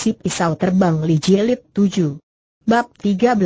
Si Pisau Terbang Li Jilid 7 Bab 13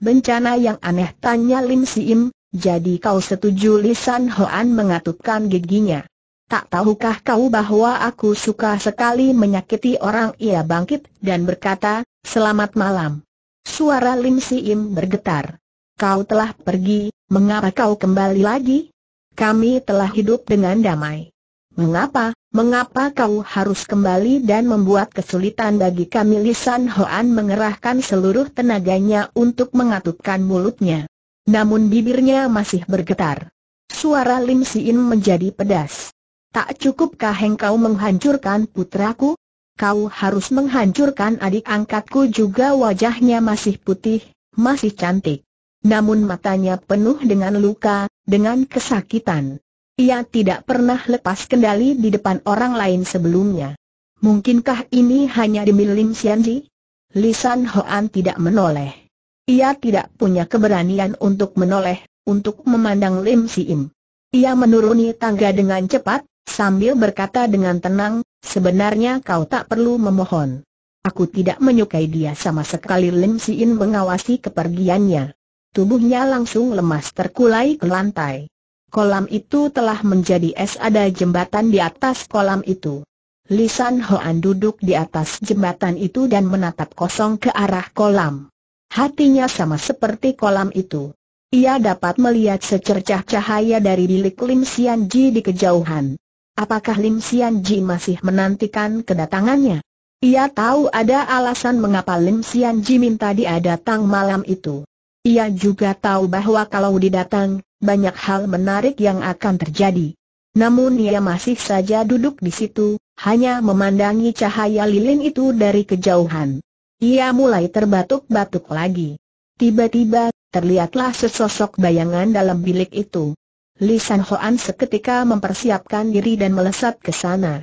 Bencana yang aneh tanya Lim Si Im, jadi kau setuju Lisan Hoan mengatupkan giginya. Tak tahukah kau bahwa aku suka sekali menyakiti orang ia bangkit dan berkata, selamat malam. Suara Lim Si Im bergetar. Kau telah pergi, mengapa kau kembali lagi? Kami telah hidup dengan damai. Mengapa, Mengapa kau harus kembali dan membuat kesulitan bagi kami Lisan Hoan mengerahkan seluruh tenaganya untuk mengatupkan mulutnya. Namun bibirnya masih bergetar. Suara Lim Siin menjadi pedas. Tak cukupkah engkau menghancurkan putraku? Kau harus menghancurkan adik angkatku juga wajahnya masih putih, masih cantik. Namun matanya penuh dengan luka, dengan kesakitan. Ia tidak pernah lepas kendali di depan orang lain sebelumnya. Mungkinkah ini hanya demi Lim Xianji? Lisan Hoan tidak menoleh. Ia tidak punya keberanian untuk menoleh, untuk memandang Lim Siim. Ia menuruni tangga dengan cepat, sambil berkata dengan tenang, sebenarnya kau tak perlu memohon. Aku tidak menyukai dia sama sekali Lim Siim mengawasi kepergiannya. Tubuhnya langsung lemas terkulai ke lantai. Kolam itu telah menjadi es ada jembatan di atas kolam itu. Lisan Hoan duduk di atas jembatan itu dan menatap kosong ke arah kolam. Hatinya sama seperti kolam itu. Ia dapat melihat secercah cahaya dari bilik Lim Sian Ji di kejauhan. Apakah Lim Sian Ji masih menantikan kedatangannya? Ia tahu ada alasan mengapa Lim Sian Ji minta dia datang malam itu. Ia juga tahu bahwa kalau didatang, banyak hal menarik yang akan terjadi. Namun ia masih saja duduk di situ, hanya memandangi cahaya lilin itu dari kejauhan. Ia mulai terbatuk-batuk lagi. Tiba-tiba, terlihatlah sesosok bayangan dalam bilik itu. Lisan Hoan seketika mempersiapkan diri dan melesat ke sana.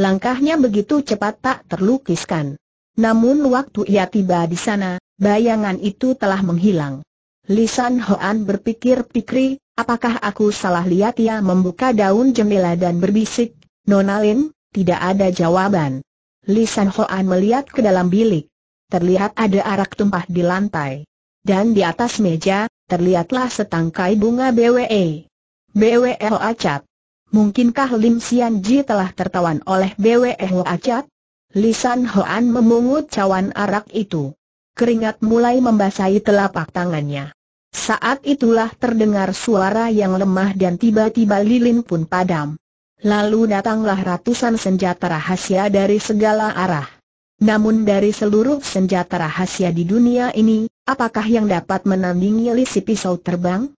Langkahnya begitu cepat tak terlukiskan. Namun waktu ia tiba di sana, bayangan itu telah menghilang. Lisan Hoan berpikir pikri, apakah aku salah lihat ia membuka daun jendela dan berbisik, Nona Lin, tidak ada jawaban. Lisan Hoan melihat ke dalam bilik. Terlihat ada arak tumpah di lantai. Dan di atas meja, terlihatlah setangkai bunga BWE. BWE Hoacat. Mungkinkah Lim Sian Ji telah tertawan oleh BWE Hoacat? Lisan Hoan memungut cawan arak itu. Keringat mulai membasahi telapak tangannya. Saat itulah terdengar suara yang lemah dan tiba-tiba lilin pun padam. Lalu datanglah ratusan senjata rahasia dari segala arah. Namun dari seluruh senjata rahasia di dunia ini, apakah yang dapat menandingi Li pisau terbang?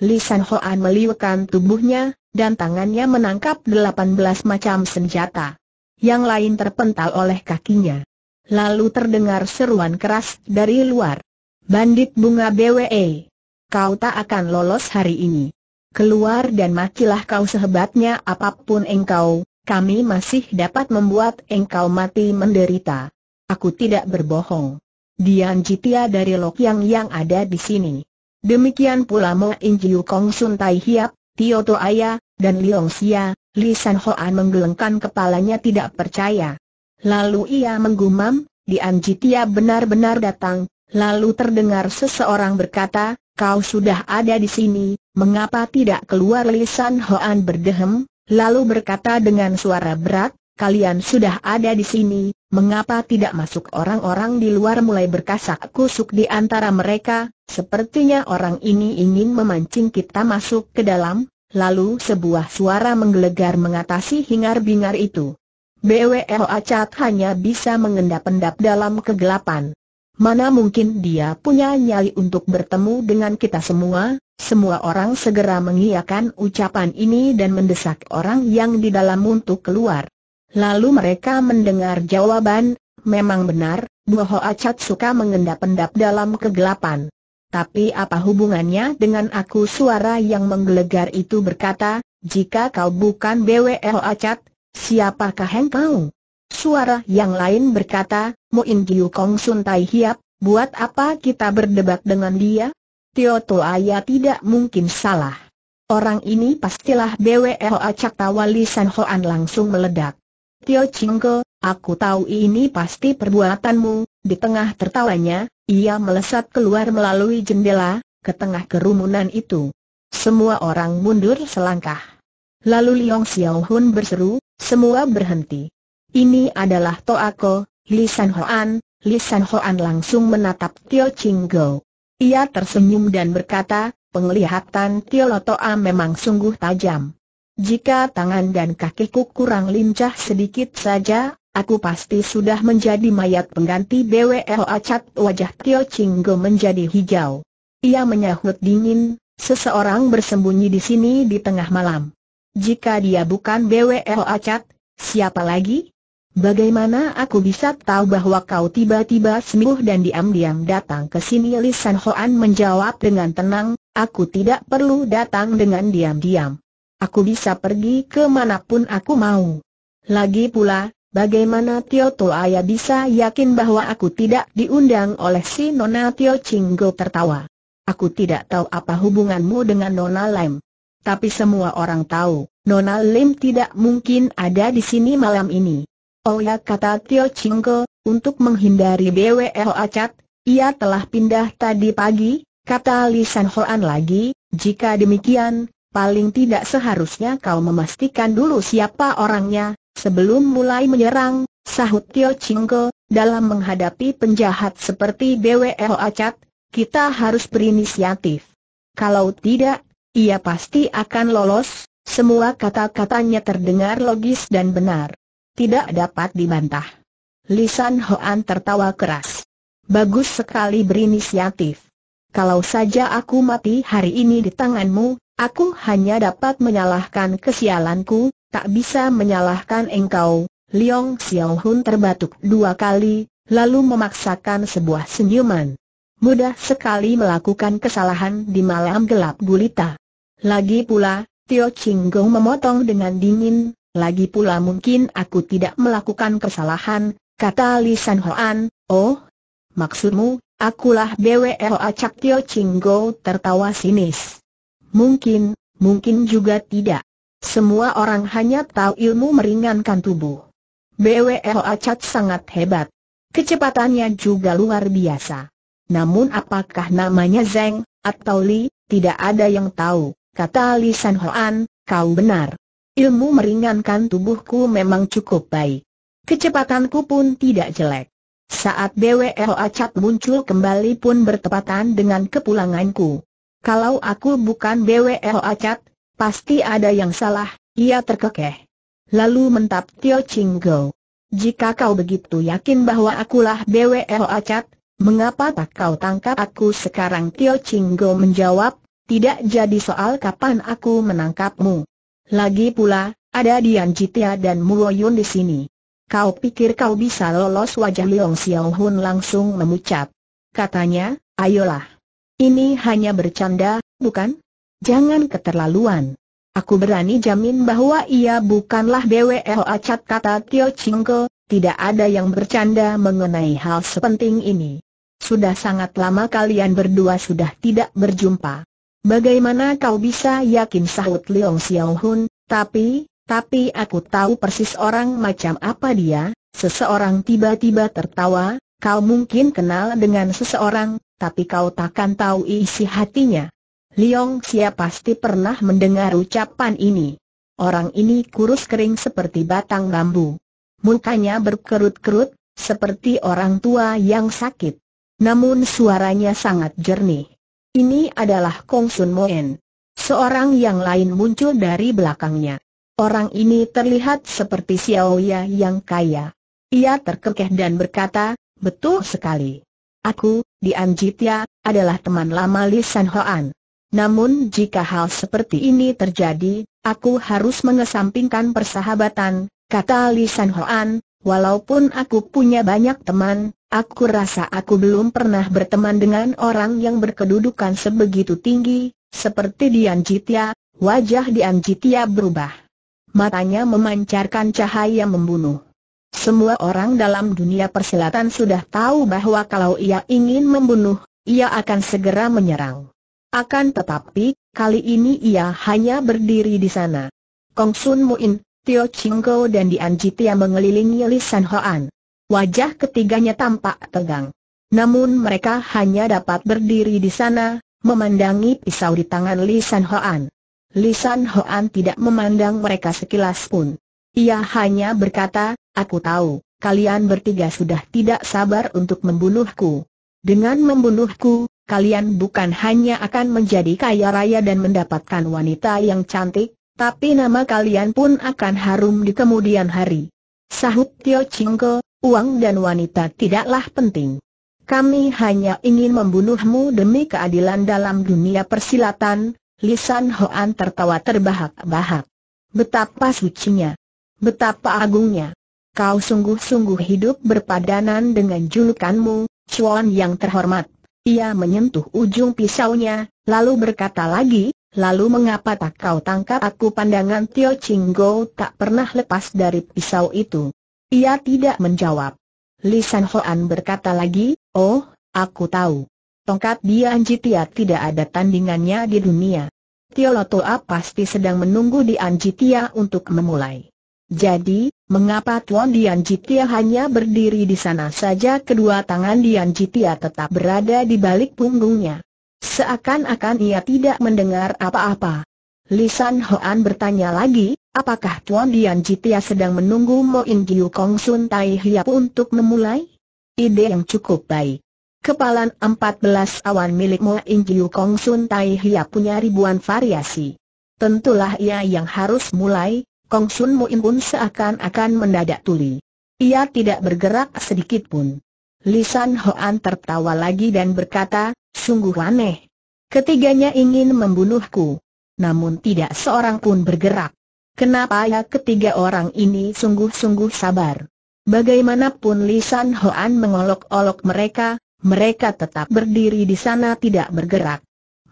lisan Hoan meliukan tubuhnya, dan tangannya menangkap 18 macam senjata. Yang lain terpental oleh kakinya. Lalu terdengar seruan keras dari luar. Bandit bunga BWE kau tak akan lolos hari ini. Keluar dan makilah kau sehebatnya apapun engkau, kami masih dapat membuat engkau mati menderita. Aku tidak berbohong. Dian Jitia dari Lokyang yang ada di sini. Demikian pula Mo Injiu Kong Sun Tai Hiap, Tio To Aya, dan Liong Xia, Li San Hoan menggelengkan kepalanya tidak percaya. Lalu ia menggumam, Dian Jitia benar-benar datang, Lalu terdengar seseorang berkata, kau sudah ada di sini, mengapa tidak keluar lisan Hoan berdehem, lalu berkata dengan suara berat, kalian sudah ada di sini, mengapa tidak masuk orang-orang di luar mulai berkasak kusuk di antara mereka, sepertinya orang ini ingin memancing kita masuk ke dalam, lalu sebuah suara menggelegar mengatasi hingar-bingar itu. BWO Acat hanya bisa mengendap-endap dalam kegelapan. Mana mungkin dia punya nyali untuk bertemu dengan kita semua? Semua orang segera mengiyakan ucapan ini dan mendesak orang yang di dalam untuk keluar. Lalu mereka mendengar jawaban, memang benar, Boho Acat suka mengendap-endap dalam kegelapan. Tapi apa hubungannya dengan aku suara yang menggelegar itu berkata, jika kau bukan BWL Acat, siapakah engkau? Suara yang lain berkata, In Giu Kong Sun Tai Hiap, buat apa kita berdebat dengan dia? Tio Tu Aya tidak mungkin salah. Orang ini pastilah BWL acak tawa Lisan Hoan langsung meledak. Tio Chingko, aku tahu ini pasti perbuatanmu, di tengah tertawanya, ia melesat keluar melalui jendela, ke tengah kerumunan itu. Semua orang mundur selangkah. Lalu Liong Xiao Hun berseru, semua berhenti. Ini adalah Toako, Lisan Hoan, Lisan Hoan langsung menatap Tio Ching Ia tersenyum dan berkata, penglihatan Tio Lotoa memang sungguh tajam. Jika tangan dan kakiku kurang lincah sedikit saja, aku pasti sudah menjadi mayat pengganti BWO Acat wajah Tio Ching menjadi hijau. Ia menyahut dingin, seseorang bersembunyi di sini di tengah malam. Jika dia bukan BWO Acat, siapa lagi? Bagaimana aku bisa tahu bahwa kau tiba-tiba sembuh dan diam-diam datang ke sini? Li San Hoan menjawab dengan tenang, aku tidak perlu datang dengan diam-diam. Aku bisa pergi kemanapun aku mau. Lagi pula, bagaimana Tio Toaya bisa yakin bahwa aku tidak diundang oleh si Nona Tio Chinggo tertawa. Aku tidak tahu apa hubunganmu dengan Nona Lem. Tapi semua orang tahu, Nona Lim tidak mungkin ada di sini malam ini. Oh ya kata Tio Chingko, untuk menghindari BWL Acat, ia telah pindah tadi pagi, kata Li Hoan lagi, jika demikian, paling tidak seharusnya kau memastikan dulu siapa orangnya, sebelum mulai menyerang, sahut Tio Chingko, dalam menghadapi penjahat seperti BWL Acat, kita harus berinisiatif. Kalau tidak, ia pasti akan lolos, semua kata-katanya terdengar logis dan benar tidak dapat dibantah. Lisan Hoan tertawa keras. Bagus sekali berinisiatif. Kalau saja aku mati hari ini di tanganmu, aku hanya dapat menyalahkan kesialanku, tak bisa menyalahkan engkau. Liong Xiaohun terbatuk dua kali, lalu memaksakan sebuah senyuman. Mudah sekali melakukan kesalahan di malam gelap gulita. Lagi pula, Tio Chinggong memotong dengan dingin, lagi pula mungkin aku tidak melakukan kesalahan, kata Li San Hoan, oh, maksudmu, akulah BWL Acak Tio Chinggo tertawa sinis. Mungkin, mungkin juga tidak. Semua orang hanya tahu ilmu meringankan tubuh. BWL Acak sangat hebat. Kecepatannya juga luar biasa. Namun apakah namanya Zeng, atau Li, tidak ada yang tahu, kata Li San Hoan, kau benar. Ilmu meringankan tubuhku memang cukup baik. Kecepatanku pun tidak jelek. Saat BWL Acat muncul kembali pun bertepatan dengan kepulanganku. Kalau aku bukan BWL Acat, pasti ada yang salah, ia terkekeh. Lalu mentap Tio Chinggo. Jika kau begitu yakin bahwa akulah BWL Acat, mengapa tak kau tangkap aku sekarang Tio Chinggo menjawab, tidak jadi soal kapan aku menangkapmu. Lagi pula, ada Dian Jitia dan Yun di sini. Kau pikir kau bisa lolos wajah Leong Xiao Hun langsung memucap. Katanya, ayolah. Ini hanya bercanda, bukan? Jangan keterlaluan. Aku berani jamin bahwa ia bukanlah BWO acat kata Tio Chingke, tidak ada yang bercanda mengenai hal sepenting ini. Sudah sangat lama kalian berdua sudah tidak berjumpa. Bagaimana kau bisa yakin sahut Leong Xiao tapi, tapi aku tahu persis orang macam apa dia, seseorang tiba-tiba tertawa, kau mungkin kenal dengan seseorang, tapi kau takkan tahu isi hatinya. Leong Xia pasti pernah mendengar ucapan ini. Orang ini kurus kering seperti batang bambu. Mukanya berkerut-kerut, seperti orang tua yang sakit. Namun suaranya sangat jernih. Ini adalah Kong Sun Moen. Seorang yang lain muncul dari belakangnya. Orang ini terlihat seperti Xiao Ya yang kaya. Ia terkekeh dan berkata, betul sekali. Aku, Dian Jitya, adalah teman lama Li San Hoan. Namun jika hal seperti ini terjadi, aku harus mengesampingkan persahabatan, kata Li San Hoan, walaupun aku punya banyak teman, Aku rasa aku belum pernah berteman dengan orang yang berkedudukan sebegitu tinggi, seperti Dian Jitia, wajah Dian Jitia berubah. Matanya memancarkan cahaya membunuh. Semua orang dalam dunia persilatan sudah tahu bahwa kalau ia ingin membunuh, ia akan segera menyerang. Akan tetapi, kali ini ia hanya berdiri di sana. Kong Sun Muin, Tio Chingko dan Dian Jitia mengelilingi Lisan Hoan. Wajah ketiganya tampak tegang. Namun mereka hanya dapat berdiri di sana, memandangi pisau di tangan Li San Hoan. Li San Hoan tidak memandang mereka sekilas pun. Ia hanya berkata, aku tahu, kalian bertiga sudah tidak sabar untuk membunuhku. Dengan membunuhku, kalian bukan hanya akan menjadi kaya raya dan mendapatkan wanita yang cantik, tapi nama kalian pun akan harum di kemudian hari. Sahut Tio Chingko, uang dan wanita tidaklah penting. Kami hanya ingin membunuhmu demi keadilan dalam dunia persilatan, Lisan Hoan tertawa terbahak-bahak. Betapa sucinya. Betapa agungnya. Kau sungguh-sungguh hidup berpadanan dengan julukanmu, Chuan yang terhormat. Ia menyentuh ujung pisaunya, lalu berkata lagi, Lalu mengapa tak kau tangkap aku pandangan Tio Chinggo tak pernah lepas dari pisau itu? Ia tidak menjawab. Li San Hoan berkata lagi, Oh, aku tahu. Tongkat Dian Jitia tidak ada tandingannya di dunia. Tiolotoa pasti sedang menunggu Dian Jitia untuk memulai. Jadi, mengapa Tuan Dian Jitia hanya berdiri di sana saja kedua tangan Dian Jitia tetap berada di balik punggungnya? Seakan-akan ia tidak mendengar apa-apa. Lisan Hoan bertanya lagi, Apakah Tuan Dian Jitia sedang menunggu Mo In Giu Kong Sun Tai Hiap untuk memulai? Ide yang cukup baik. Kepalan 14 awan milik Mo In Giu Kong Sun Tai Hiap punya ribuan variasi. Tentulah ia yang harus mulai, Kong Sun Mo pun seakan-akan mendadak tuli. Ia tidak bergerak sedikit pun. Lisan Hoan tertawa lagi dan berkata, sungguh aneh. Ketiganya ingin membunuhku. Namun tidak seorang pun bergerak. Kenapa ya ketiga orang ini sungguh-sungguh sabar? Bagaimanapun Lisan Hoan mengolok-olok mereka, mereka tetap berdiri di sana tidak bergerak.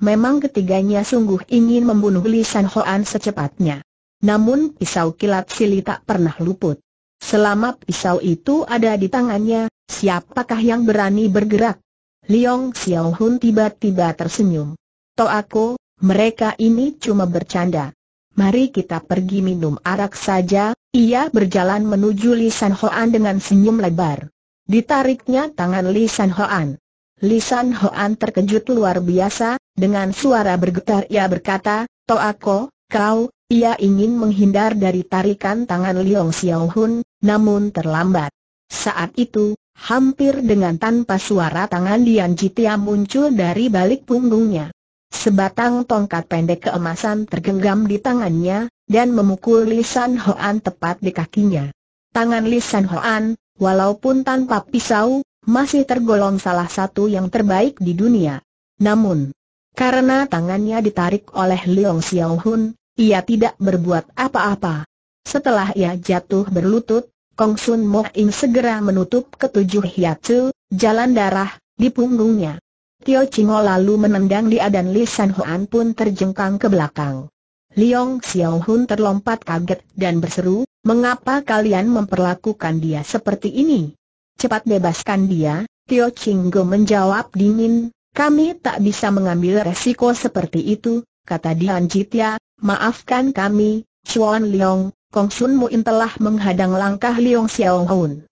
Memang ketiganya sungguh ingin membunuh Lisan Hoan secepatnya. Namun pisau kilat Sili tak pernah luput. Selama pisau itu ada di tangannya, siapakah yang berani bergerak? Liong Hun tiba-tiba tersenyum. Toh aku, mereka ini cuma bercanda mari kita pergi minum arak saja, ia berjalan menuju Li San Hoan dengan senyum lebar. Ditariknya tangan Li San Hoan. Li San Hoan terkejut luar biasa, dengan suara bergetar ia berkata, Toako, kau, ia ingin menghindar dari tarikan tangan Liong Xiao Hun, namun terlambat. Saat itu, hampir dengan tanpa suara tangan Dian Jitia muncul dari balik punggungnya. Sebatang tongkat pendek keemasan tergenggam di tangannya, dan memukul Lisan Hoan tepat di kakinya. Tangan Lisan Hoan, walaupun tanpa pisau, masih tergolong salah satu yang terbaik di dunia. Namun, karena tangannya ditarik oleh Leong xiaohun, ia tidak berbuat apa-apa. Setelah ia jatuh berlutut, Kong Sun Mo In segera menutup ketujuh hiatus jalan darah, di punggungnya. Tio Chingo lalu menendang dia dan Li San Huan pun terjengkang ke belakang. Liong Xiao Hun terlompat kaget dan berseru, mengapa kalian memperlakukan dia seperti ini? Cepat bebaskan dia, Tio Chinggo menjawab dingin, kami tak bisa mengambil resiko seperti itu, kata Dian Jitya, maafkan kami, Chuan Liong, Kong Sun Muin telah menghadang langkah Liong Xiao Hun.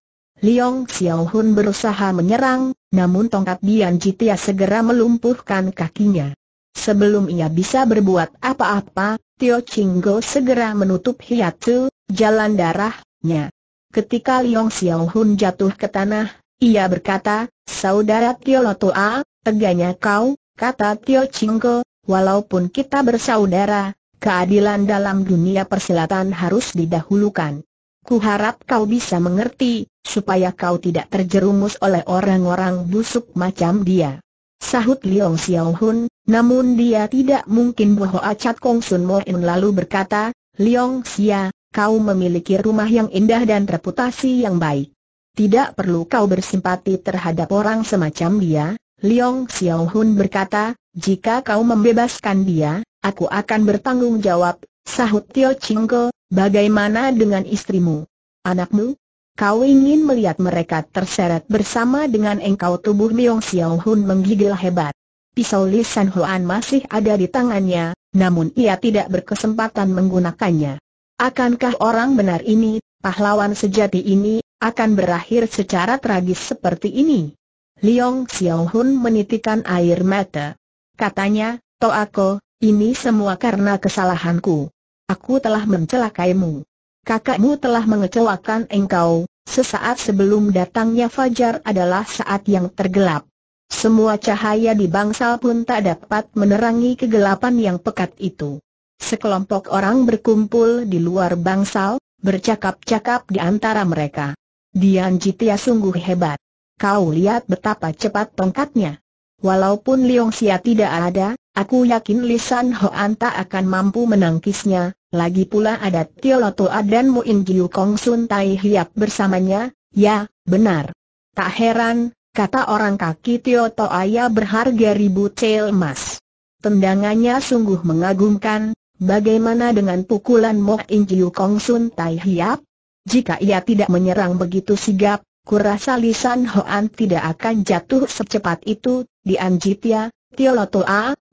Liong Xiao Hun berusaha menyerang, namun tongkat Bian Jitia segera melumpuhkan kakinya. Sebelum ia bisa berbuat apa-apa, Tio Chinggo segera menutup hiatu, jalan darahnya. Ketika Liong Xiao Hun jatuh ke tanah, ia berkata, Saudara Tio Lotoa, teganya kau, kata Tio Chinggo, walaupun kita bersaudara, keadilan dalam dunia persilatan harus didahulukan. Kuharap kau bisa mengerti, supaya kau tidak terjerumus oleh orang-orang busuk macam dia. Sahut Liong Xiaohun. namun dia tidak mungkin bohong acat Kong Sun Mo In lalu berkata, Liong Xia, kau memiliki rumah yang indah dan reputasi yang baik. Tidak perlu kau bersimpati terhadap orang semacam dia, Liong Xiaohun berkata, jika kau membebaskan dia, aku akan bertanggung jawab, sahut Tio Chingko, Bagaimana dengan istrimu? Anakmu? Kau ingin melihat mereka terseret bersama dengan engkau tubuh Myong Xiaohun Hun menggigil hebat. Pisau Li San Huan masih ada di tangannya, namun ia tidak berkesempatan menggunakannya. Akankah orang benar ini, pahlawan sejati ini, akan berakhir secara tragis seperti ini? Liong Xiaohun menitikan air mata. Katanya, Toako, ini semua karena kesalahanku aku telah mencelakaimu. Kakakmu telah mengecewakan engkau, sesaat sebelum datangnya fajar adalah saat yang tergelap. Semua cahaya di bangsal pun tak dapat menerangi kegelapan yang pekat itu. Sekelompok orang berkumpul di luar bangsal, bercakap-cakap di antara mereka. Dian Jitia sungguh hebat. Kau lihat betapa cepat tongkatnya. Walaupun Liong Sia tidak ada, Aku yakin Lisan Hoan tak akan mampu menangkisnya, lagi pula ada Tio Toa dan Muin Jiu Kong Sun Tai Hiap bersamanya, ya, benar. Tak heran, kata orang kaki Tio ya berharga ribu cel emas. Tendangannya sungguh mengagumkan, bagaimana dengan pukulan Muin Jiu Kong Sun Tai Hiap? Jika ia tidak menyerang begitu sigap, kurasa Lisan Hoan tidak akan jatuh secepat itu, dianjit Tio Loto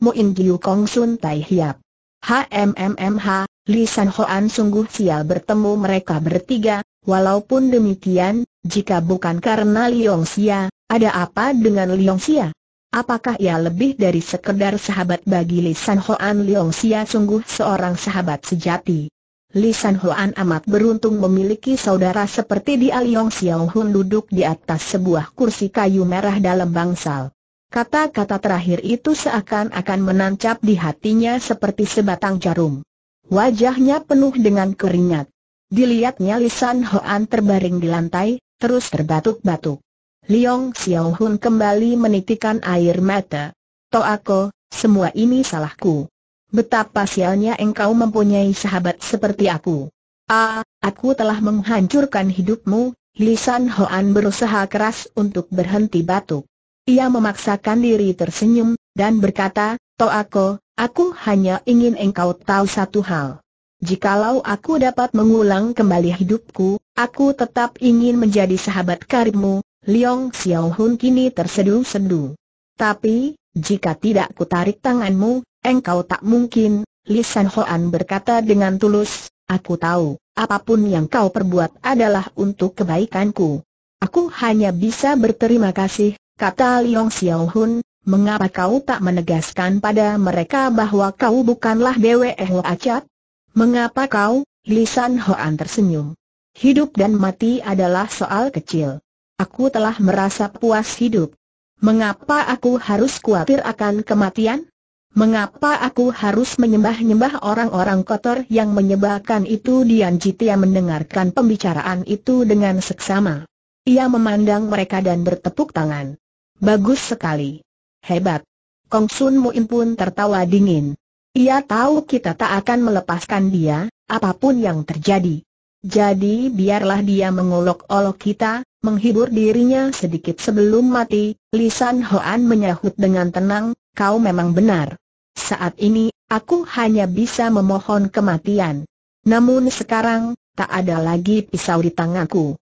Mungkin Giu Kong Sun Tai Hiap. HMMMH, Li San Hoan sungguh sial bertemu mereka bertiga, walaupun demikian, jika bukan karena Liong Xia, ada apa dengan Liong Xia? Apakah ia lebih dari sekedar sahabat bagi Li San Hoan Liong Xia sungguh seorang sahabat sejati? Li San Hoan amat beruntung memiliki saudara seperti dia Liong Xiao Hun duduk di atas sebuah kursi kayu merah dalam bangsal. Kata-kata terakhir itu seakan-akan menancap di hatinya seperti sebatang jarum. Wajahnya penuh dengan keringat. Dilihatnya Lisan Hoan terbaring di lantai, terus terbatuk-batuk. Liong Xiao Hun kembali menitikan air mata. Toako, semua ini salahku. Betapa sialnya engkau mempunyai sahabat seperti aku. Ah, aku telah menghancurkan hidupmu, Lisan Hoan berusaha keras untuk berhenti batuk. Ia memaksakan diri tersenyum, dan berkata, Toako, aku hanya ingin engkau tahu satu hal. Jikalau aku dapat mengulang kembali hidupku, aku tetap ingin menjadi sahabat karibmu, Liong Xiao Hun kini terseduh sedu. Tapi, jika tidak kutarik tanganmu, engkau tak mungkin, Li San Hoan berkata dengan tulus, aku tahu, apapun yang kau perbuat adalah untuk kebaikanku. Aku hanya bisa berterima kasih, Kata Liong Xiao Hun, mengapa kau tak menegaskan pada mereka bahwa kau bukanlah Dewe Ho Acat? Mengapa kau, Lisan Hoan tersenyum. Hidup dan mati adalah soal kecil. Aku telah merasa puas hidup. Mengapa aku harus khawatir akan kematian? Mengapa aku harus menyembah-nyembah orang-orang kotor yang menyebabkan itu Dian Jitia mendengarkan pembicaraan itu dengan seksama. Ia memandang mereka dan bertepuk tangan. Bagus sekali. Hebat. Kong Sun Muim pun tertawa dingin. Ia tahu kita tak akan melepaskan dia, apapun yang terjadi. Jadi biarlah dia mengolok-olok kita, menghibur dirinya sedikit sebelum mati, Lisan Hoan menyahut dengan tenang, kau memang benar. Saat ini, aku hanya bisa memohon kematian. Namun sekarang, tak ada lagi pisau di tanganku.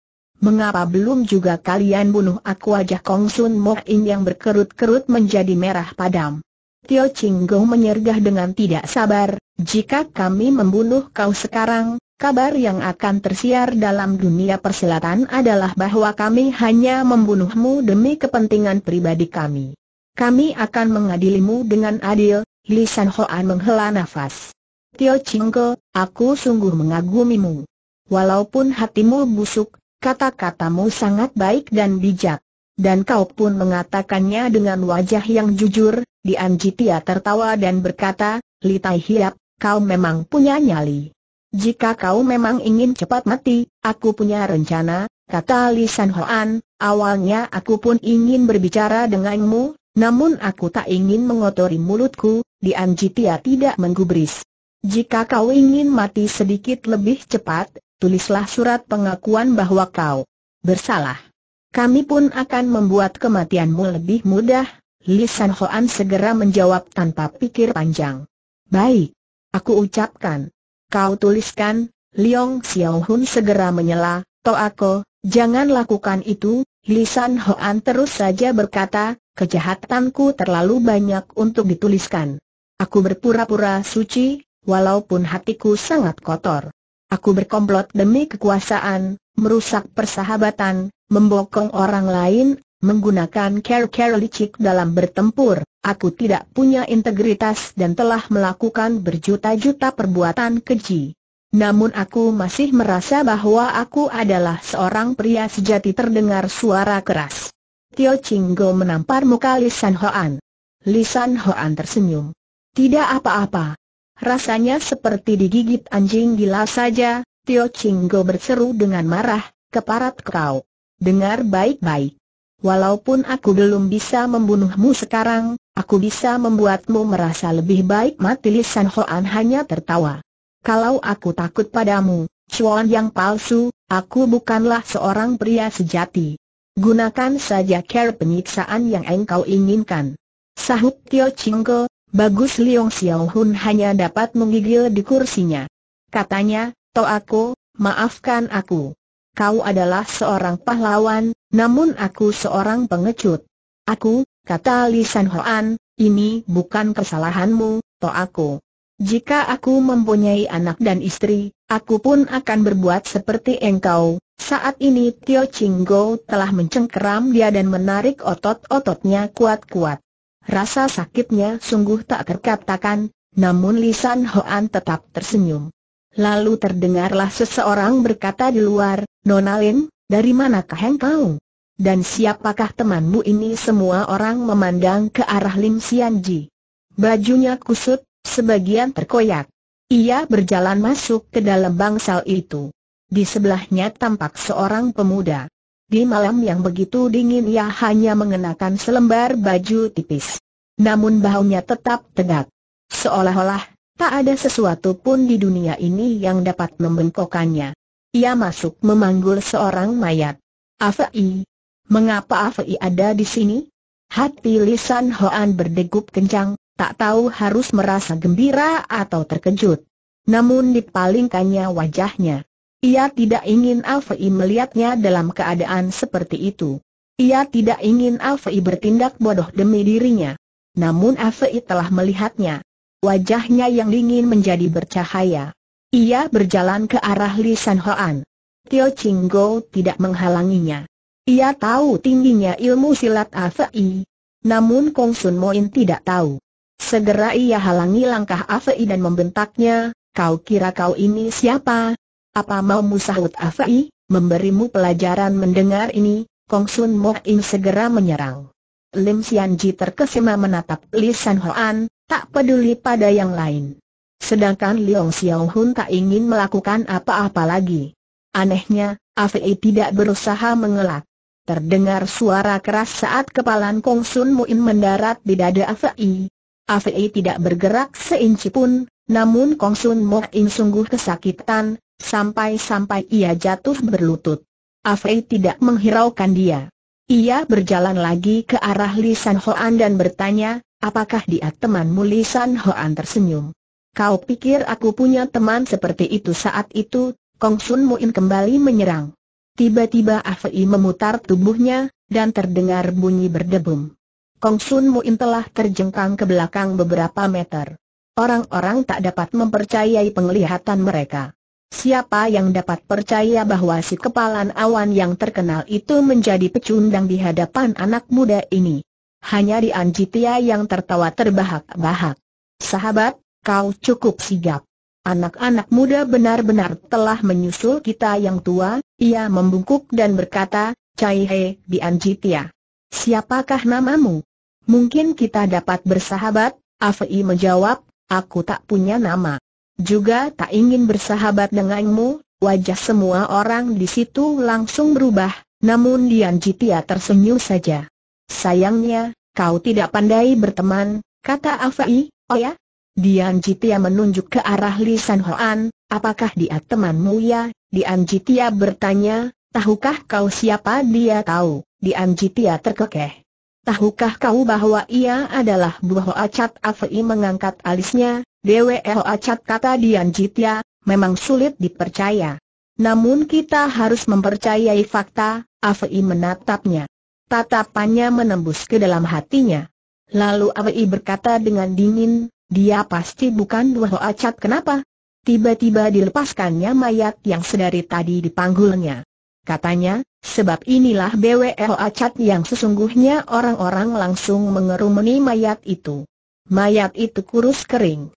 Mengapa belum juga kalian bunuh aku wajah Kong Sun Mok In yang berkerut-kerut menjadi merah padam? Tio Ching Go menyergah dengan tidak sabar, jika kami membunuh kau sekarang, kabar yang akan tersiar dalam dunia persilatan adalah bahwa kami hanya membunuhmu demi kepentingan pribadi kami. Kami akan mengadilimu dengan adil, Li San Hoan menghela nafas. Tio Go, aku sungguh mengagumimu. Walaupun hatimu busuk, Kata-katamu sangat baik dan bijak. Dan kau pun mengatakannya dengan wajah yang jujur, Dian Jitia tertawa dan berkata, Tai Hiap, kau memang punya nyali. Jika kau memang ingin cepat mati, aku punya rencana, kata Li San Hoan, awalnya aku pun ingin berbicara denganmu, namun aku tak ingin mengotori mulutku, Dian Jitia tidak menggubris. Jika kau ingin mati sedikit lebih cepat, tulislah surat pengakuan bahwa kau bersalah. Kami pun akan membuat kematianmu lebih mudah, Li San Hoan segera menjawab tanpa pikir panjang. Baik, aku ucapkan. Kau tuliskan, Liong Xiao Hun segera menyela, Toako, jangan lakukan itu, Li San Hoan terus saja berkata, kejahatanku terlalu banyak untuk dituliskan. Aku berpura-pura suci, walaupun hatiku sangat kotor. Aku berkomplot demi kekuasaan, merusak persahabatan, membokong orang lain, menggunakan care-care licik dalam bertempur. Aku tidak punya integritas dan telah melakukan berjuta-juta perbuatan keji. Namun aku masih merasa bahwa aku adalah seorang pria sejati terdengar suara keras. Tio Chinggo menampar muka Lisan Hoan. Lisan Hoan tersenyum. Tidak apa-apa, rasanya seperti digigit anjing gila saja, Tio Chinggo berseru dengan marah, keparat kau. Dengar baik-baik. Walaupun aku belum bisa membunuhmu sekarang, aku bisa membuatmu merasa lebih baik mati Li Hoan hanya tertawa. Kalau aku takut padamu, cuan yang palsu, aku bukanlah seorang pria sejati. Gunakan saja care penyiksaan yang engkau inginkan. Sahut Tio Chinggo, Bagus Liong Xiao Hun hanya dapat menggigil di kursinya. Katanya, To aku, maafkan aku. Kau adalah seorang pahlawan, namun aku seorang pengecut. Aku, kata Li San Hoan, ini bukan kesalahanmu, To aku. Jika aku mempunyai anak dan istri, aku pun akan berbuat seperti engkau. Saat ini Tio Chinggo telah mencengkeram dia dan menarik otot-ototnya kuat-kuat. Rasa sakitnya sungguh tak terkatakan, namun Lisan Hoan tetap tersenyum. Lalu terdengarlah seseorang berkata di luar, Nona Lin, dari manakah engkau? Dan siapakah temanmu ini semua orang memandang ke arah Lim Sian Ji. Bajunya kusut, sebagian terkoyak. Ia berjalan masuk ke dalam bangsal itu. Di sebelahnya tampak seorang pemuda. Di malam yang begitu dingin ia hanya mengenakan selembar baju tipis. Namun baunya tetap tegak. Seolah-olah, tak ada sesuatu pun di dunia ini yang dapat membengkokkannya. Ia masuk memanggul seorang mayat. Afei. Mengapa Afei ada di sini? Hati Lisan Hoan berdegup kencang, tak tahu harus merasa gembira atau terkejut. Namun dipalingkannya wajahnya. Ia tidak ingin Alfei melihatnya dalam keadaan seperti itu. Ia tidak ingin Alfei bertindak bodoh demi dirinya. Namun Alfei telah melihatnya. Wajahnya yang dingin menjadi bercahaya. Ia berjalan ke arah Li San Hoan. Tio Ching tidak menghalanginya. Ia tahu tingginya ilmu silat Alfei. Namun Kong Sun Moin tidak tahu. Segera ia halangi langkah Alfei dan membentaknya, kau kira kau ini siapa? Apa mau sahut Afai, memberimu pelajaran mendengar ini, Kong Sun Mok In segera menyerang. Lim Xianji terkesima menatap Li San Hoan, tak peduli pada yang lain. Sedangkan Leong Xiao Hun tak ingin melakukan apa-apa lagi. Anehnya, Afei tidak berusaha mengelak. Terdengar suara keras saat kepalan Kong Sun Muin mendarat di dada Afei. Afei tidak bergerak seinci pun, namun Kong Sun Mo In sungguh kesakitan, sampai-sampai ia jatuh berlutut. Afei tidak menghiraukan dia. Ia berjalan lagi ke arah Li San Hoan dan bertanya, apakah dia temanmu Li San Hoan tersenyum. Kau pikir aku punya teman seperti itu saat itu, Kong Sun Muin kembali menyerang. Tiba-tiba Afei memutar tubuhnya, dan terdengar bunyi berdebum. Kong Sun Muin telah terjengkang ke belakang beberapa meter. Orang-orang tak dapat mempercayai penglihatan mereka. Siapa yang dapat percaya bahwa si kepalan awan yang terkenal itu menjadi pecundang di hadapan anak muda ini? Hanya di Anjitia yang tertawa terbahak-bahak. Sahabat, kau cukup sigap. Anak-anak muda benar-benar telah menyusul kita yang tua, ia membungkuk dan berkata, Cai He, di Anjitia. Siapakah namamu? Mungkin kita dapat bersahabat, Afei menjawab, aku tak punya nama. Juga tak ingin bersahabat denganmu, wajah semua orang di situ langsung berubah, namun Dianjitia Jitia tersenyum saja. Sayangnya, kau tidak pandai berteman, kata Afai, oh ya? Dian Jitia menunjuk ke arah Li San Hoan, apakah dia temanmu ya? Dian Jitia bertanya, tahukah kau siapa dia tahu? Dian Jitia terkekeh. Tahukah kau bahwa ia adalah buah Acat Afai mengangkat alisnya, DWL acat kata Dian Jitya, memang sulit dipercaya. Namun kita harus mempercayai fakta, Afei menatapnya. Tatapannya menembus ke dalam hatinya. Lalu Afei berkata dengan dingin, dia pasti bukan dua acat kenapa? Tiba-tiba dilepaskannya mayat yang sedari tadi dipanggulnya. Katanya, sebab inilah BWL acat yang sesungguhnya orang-orang langsung mengerumuni mayat itu. Mayat itu kurus kering.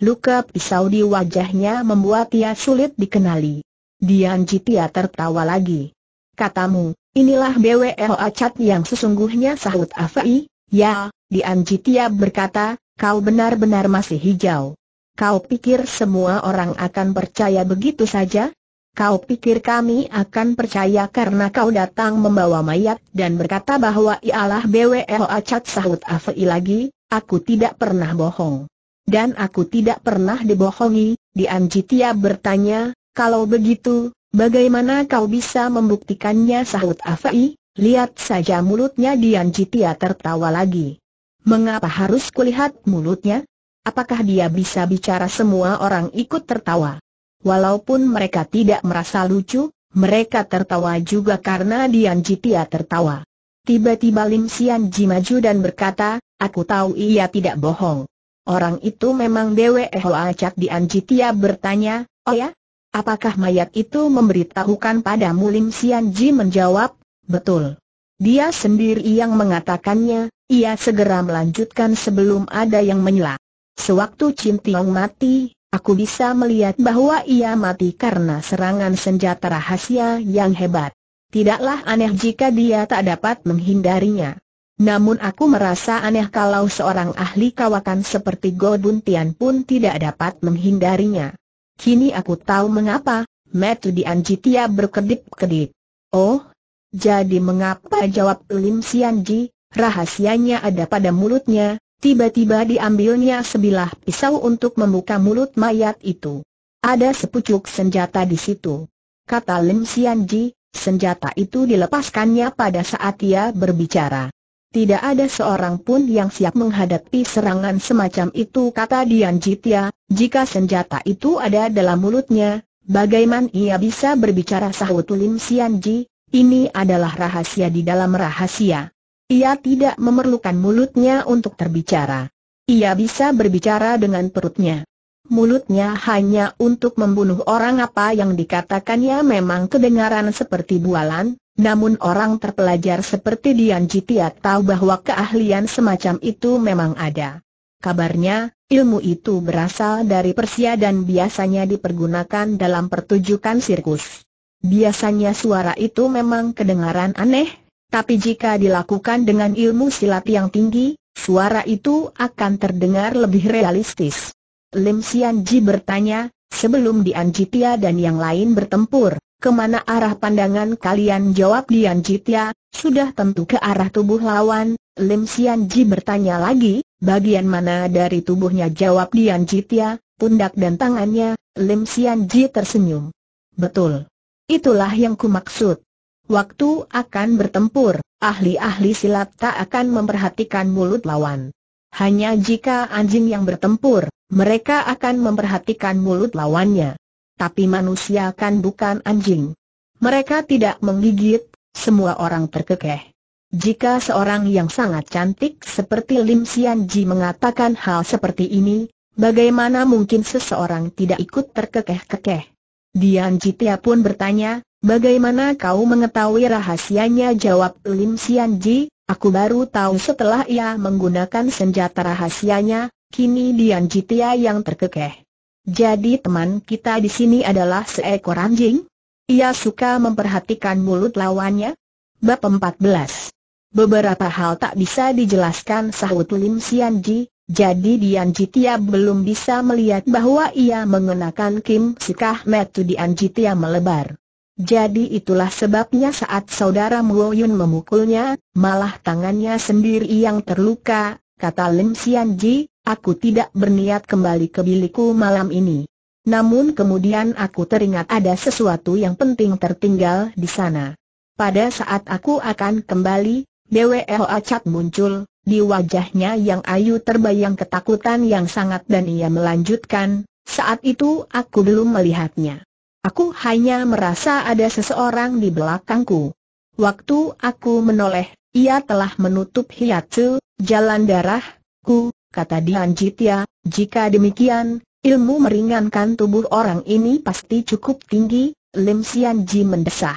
Luka pisau di wajahnya membuat ia sulit dikenali. Dian Jitia tertawa lagi. Katamu, inilah BWL Acat yang sesungguhnya sahut Afai, ya, Dian Jitia berkata, kau benar-benar masih hijau. Kau pikir semua orang akan percaya begitu saja? Kau pikir kami akan percaya karena kau datang membawa mayat dan berkata bahwa ialah BWL Acat sahut Afai lagi, aku tidak pernah bohong. Dan aku tidak pernah dibohongi, Dian Jitia bertanya, kalau begitu, bagaimana kau bisa membuktikannya sahut Afai? Lihat saja mulutnya Dian Jitia tertawa lagi. Mengapa harus kulihat mulutnya? Apakah dia bisa bicara semua orang ikut tertawa? Walaupun mereka tidak merasa lucu, mereka tertawa juga karena Dian Jitia tertawa. Tiba-tiba Lim Sian Ji maju dan berkata, aku tahu ia tidak bohong. Orang itu memang Dewe Acak di Anjitia bertanya, oh ya? Apakah mayat itu memberitahukan pada Lim Sian Ji menjawab, betul. Dia sendiri yang mengatakannya, ia segera melanjutkan sebelum ada yang menyela. Sewaktu Chin Tiong mati, aku bisa melihat bahwa ia mati karena serangan senjata rahasia yang hebat. Tidaklah aneh jika dia tak dapat menghindarinya. Namun aku merasa aneh kalau seorang ahli kawakan seperti Go Bun Tian pun tidak dapat menghindarinya. Kini aku tahu mengapa, Metu Dian Jitia berkedip-kedip. Oh, jadi mengapa jawab Lim Sian Ji, rahasianya ada pada mulutnya, tiba-tiba diambilnya sebilah pisau untuk membuka mulut mayat itu. Ada sepucuk senjata di situ. Kata Lim Sian Ji, senjata itu dilepaskannya pada saat ia berbicara. Tidak ada seorang pun yang siap menghadapi serangan semacam itu kata Dian Jitya, jika senjata itu ada dalam mulutnya, bagaimana ia bisa berbicara sahut Lim Sian Ji, ini adalah rahasia di dalam rahasia. Ia tidak memerlukan mulutnya untuk terbicara. Ia bisa berbicara dengan perutnya. Mulutnya hanya untuk membunuh orang apa yang dikatakannya memang kedengaran seperti bualan, namun orang terpelajar seperti Dian Jitia tahu bahwa keahlian semacam itu memang ada. Kabarnya, ilmu itu berasal dari Persia dan biasanya dipergunakan dalam pertunjukan sirkus. Biasanya suara itu memang kedengaran aneh, tapi jika dilakukan dengan ilmu silat yang tinggi, suara itu akan terdengar lebih realistis. Lim Sian Ji bertanya, sebelum Dian Jitia dan yang lain bertempur, Kemana arah pandangan kalian jawab Lian Jitia, sudah tentu ke arah tubuh lawan, Lim Sian Ji bertanya lagi, bagian mana dari tubuhnya jawab Lian Jitia, pundak dan tangannya, Lim Sian Ji tersenyum. Betul. Itulah yang kumaksud. Waktu akan bertempur, ahli-ahli silat tak akan memperhatikan mulut lawan. Hanya jika anjing yang bertempur, mereka akan memperhatikan mulut lawannya tapi manusia kan bukan anjing. Mereka tidak menggigit, semua orang terkekeh. Jika seorang yang sangat cantik seperti Lim Sian Ji mengatakan hal seperti ini, bagaimana mungkin seseorang tidak ikut terkekeh-kekeh? Dian Jitia pun bertanya, bagaimana kau mengetahui rahasianya? Jawab Lim Sian Ji, aku baru tahu setelah ia menggunakan senjata rahasianya, kini Dian Jitia yang terkekeh. Jadi teman kita di sini adalah seekor anjing? Ia suka memperhatikan mulut lawannya? Bab 14 Beberapa hal tak bisa dijelaskan sahut Lim Sianji, jadi Dian Jitia belum bisa melihat bahwa ia mengenakan Kim Sikah Metu Dian Jitia melebar. Jadi itulah sebabnya saat saudara Muo Yun memukulnya, malah tangannya sendiri yang terluka, kata Lim Sianji, aku tidak berniat kembali ke bilikku malam ini. Namun kemudian aku teringat ada sesuatu yang penting tertinggal di sana. Pada saat aku akan kembali, Eho Acat muncul, di wajahnya yang ayu terbayang ketakutan yang sangat dan ia melanjutkan, saat itu aku belum melihatnya. Aku hanya merasa ada seseorang di belakangku. Waktu aku menoleh, ia telah menutup hiatu, jalan darahku kata Dian Jitia, ya, jika demikian, ilmu meringankan tubuh orang ini pasti cukup tinggi, Lim Sian Ji mendesah.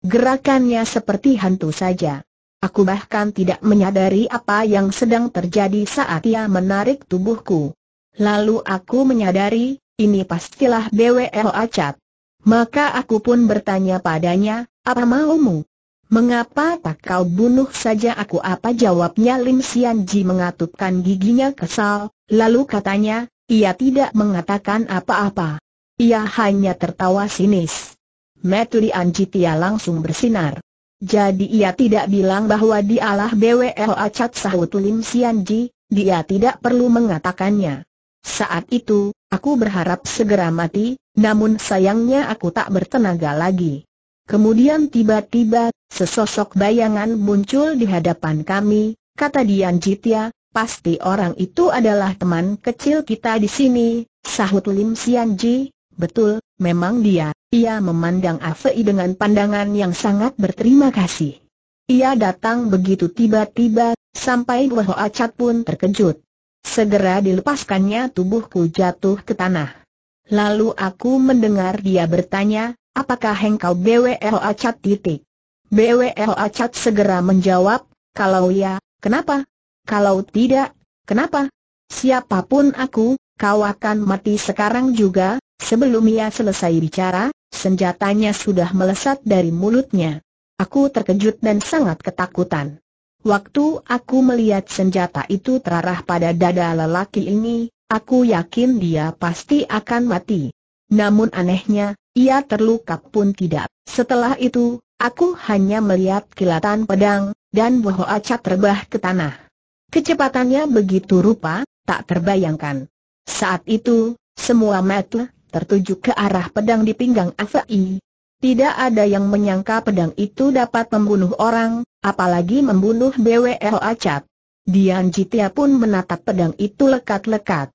Gerakannya seperti hantu saja. Aku bahkan tidak menyadari apa yang sedang terjadi saat ia menarik tubuhku. Lalu aku menyadari, ini pastilah BWL Acat. Maka aku pun bertanya padanya, apa maumu? Mengapa tak kau bunuh saja aku apa jawabnya Lim Sian Ji mengatupkan giginya kesal, lalu katanya, ia tidak mengatakan apa-apa. Ia hanya tertawa sinis. Anji Anjitia langsung bersinar. Jadi ia tidak bilang bahwa dialah BWL Acat sahut Lim Sian Ji, dia tidak perlu mengatakannya. Saat itu, aku berharap segera mati, namun sayangnya aku tak bertenaga lagi. Kemudian tiba-tiba, sesosok bayangan muncul di hadapan kami, kata Dian Jitya, pasti orang itu adalah teman kecil kita di sini, sahut Lim Sian Ji, betul, memang dia, ia memandang Afei dengan pandangan yang sangat berterima kasih. Ia datang begitu tiba-tiba, sampai Hoa Acat pun terkejut. Segera dilepaskannya tubuhku jatuh ke tanah. Lalu aku mendengar dia bertanya, Apakah hengkau BWL Acat titik? BWL Acat segera menjawab, kalau ya, kenapa? Kalau tidak, kenapa? Siapapun aku, kau akan mati sekarang juga, sebelum ia selesai bicara, senjatanya sudah melesat dari mulutnya. Aku terkejut dan sangat ketakutan. Waktu aku melihat senjata itu terarah pada dada lelaki ini, aku yakin dia pasti akan mati. Namun anehnya, ia terluka pun tidak. Setelah itu, aku hanya melihat kilatan pedang, dan Boho Acat terbah ke tanah. Kecepatannya begitu rupa, tak terbayangkan. Saat itu, semua mata tertuju ke arah pedang di pinggang Afai. Tidak ada yang menyangka pedang itu dapat membunuh orang, apalagi membunuh BWL Acat. Dian Jitia pun menatap pedang itu lekat-lekat.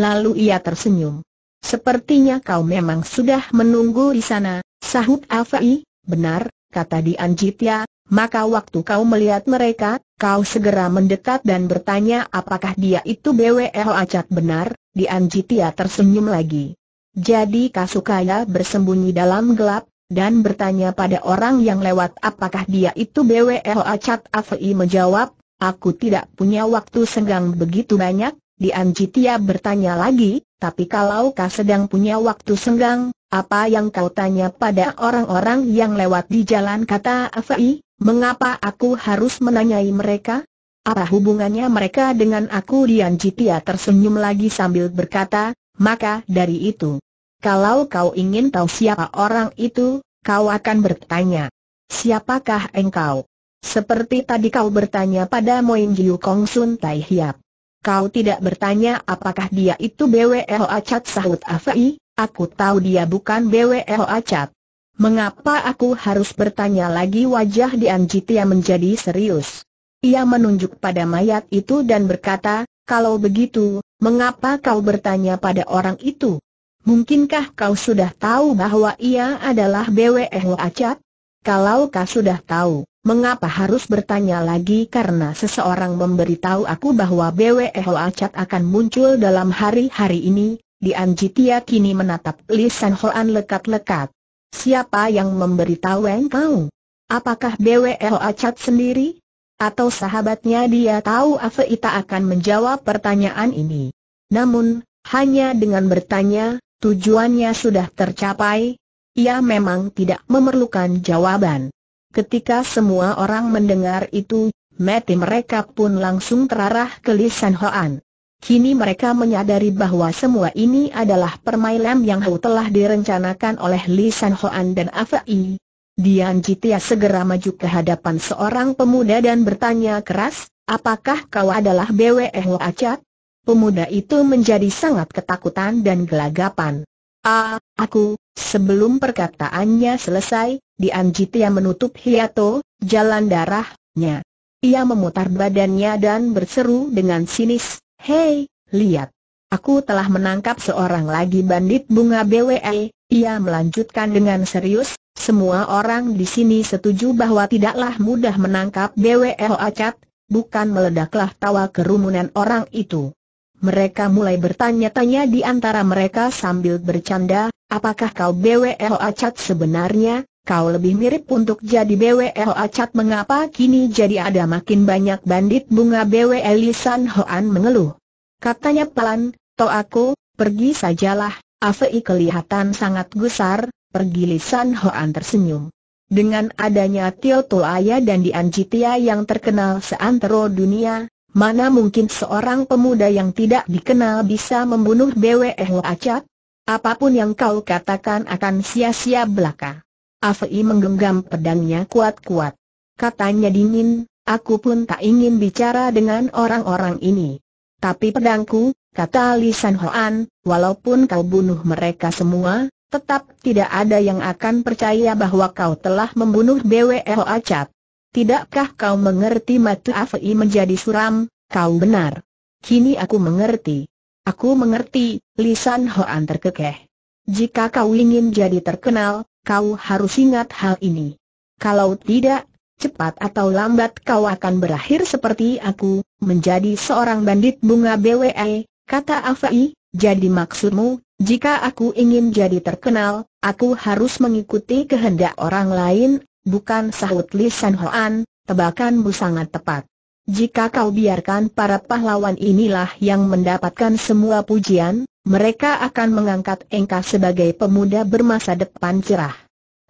Lalu ia tersenyum. Sepertinya kau memang sudah menunggu di sana, sahut Afai, benar, kata Dian Jitya, maka waktu kau melihat mereka, kau segera mendekat dan bertanya apakah dia itu BWL Acat benar, Dian Jitya tersenyum lagi. Jadi Kasukaya bersembunyi dalam gelap, dan bertanya pada orang yang lewat apakah dia itu BWL Acat Afi menjawab, aku tidak punya waktu senggang begitu banyak, Dian Jitya bertanya lagi, tapi kalau kau sedang punya waktu senggang, apa yang kau tanya pada orang-orang yang lewat di jalan kata Afai, mengapa aku harus menanyai mereka? Apa hubungannya mereka dengan aku Dian Jitia tersenyum lagi sambil berkata, maka dari itu. Kalau kau ingin tahu siapa orang itu, kau akan bertanya. Siapakah engkau? Seperti tadi kau bertanya pada Moin Jiu Kong Sun Tai Hiap. Kau tidak bertanya apakah dia itu BWL Acat sahut Afai, aku tahu dia bukan BWL Acat. Mengapa aku harus bertanya lagi wajah Dian Jitia menjadi serius? Ia menunjuk pada mayat itu dan berkata, kalau begitu, mengapa kau bertanya pada orang itu? Mungkinkah kau sudah tahu bahwa ia adalah BWL Acat? Kalau kau sudah tahu, mengapa harus bertanya lagi karena seseorang memberitahu aku bahwa BWE Acat akan muncul dalam hari-hari ini, di Anjitia kini menatap Li San An lekat-lekat. Siapa yang memberitahu engkau? Apakah BWE Acat sendiri? Atau sahabatnya dia tahu itu akan menjawab pertanyaan ini. Namun, hanya dengan bertanya, tujuannya sudah tercapai, ia memang tidak memerlukan jawaban. Ketika semua orang mendengar itu, mati mereka pun langsung terarah ke Li San Hoan. Kini mereka menyadari bahwa semua ini adalah permainan yang telah direncanakan oleh Li San Hoan dan Afai. Dian Jitia segera maju ke hadapan seorang pemuda dan bertanya keras, apakah kau adalah Bwe Acat? Pemuda itu menjadi sangat ketakutan dan gelagapan. Ah, aku, Sebelum perkataannya selesai, Dian Jitia menutup hiato, jalan darahnya. Ia memutar badannya dan berseru dengan sinis, Hei, lihat! Aku telah menangkap seorang lagi bandit bunga BWE, ia melanjutkan dengan serius, semua orang di sini setuju bahwa tidaklah mudah menangkap BWE Hoacat, bukan meledaklah tawa kerumunan orang itu. Mereka mulai bertanya-tanya di antara mereka sambil bercanda, Apakah kau BWL Acat sebenarnya, kau lebih mirip untuk jadi BWL Acat mengapa kini jadi ada makin banyak bandit bunga BWL Lisan Hoan mengeluh. Katanya pelan, to aku, pergi sajalah, Afei kelihatan sangat gusar, pergi Lisan Hoan tersenyum. Dengan adanya Tio Tulaya dan Dian Jitia yang terkenal seantero dunia, mana mungkin seorang pemuda yang tidak dikenal bisa membunuh BWL Acat? Apapun yang kau katakan akan sia-sia belaka. Afei menggenggam pedangnya kuat-kuat. Katanya dingin, aku pun tak ingin bicara dengan orang-orang ini. Tapi pedangku, kata Li Hoan, walaupun kau bunuh mereka semua, tetap tidak ada yang akan percaya bahwa kau telah membunuh Bwe Acat. Tidakkah kau mengerti mata Afei menjadi suram, kau benar. Kini aku mengerti. Aku mengerti, Lisan Hoan terkekeh. Jika kau ingin jadi terkenal, kau harus ingat hal ini. Kalau tidak, cepat atau lambat kau akan berakhir seperti aku, menjadi seorang bandit bunga BWE, kata Afai, jadi maksudmu, jika aku ingin jadi terkenal, aku harus mengikuti kehendak orang lain, bukan sahut Lisan Hoan, tebakanmu sangat tepat. Jika kau biarkan para pahlawan inilah yang mendapatkan semua pujian, mereka akan mengangkat engkau sebagai pemuda bermasa depan cerah.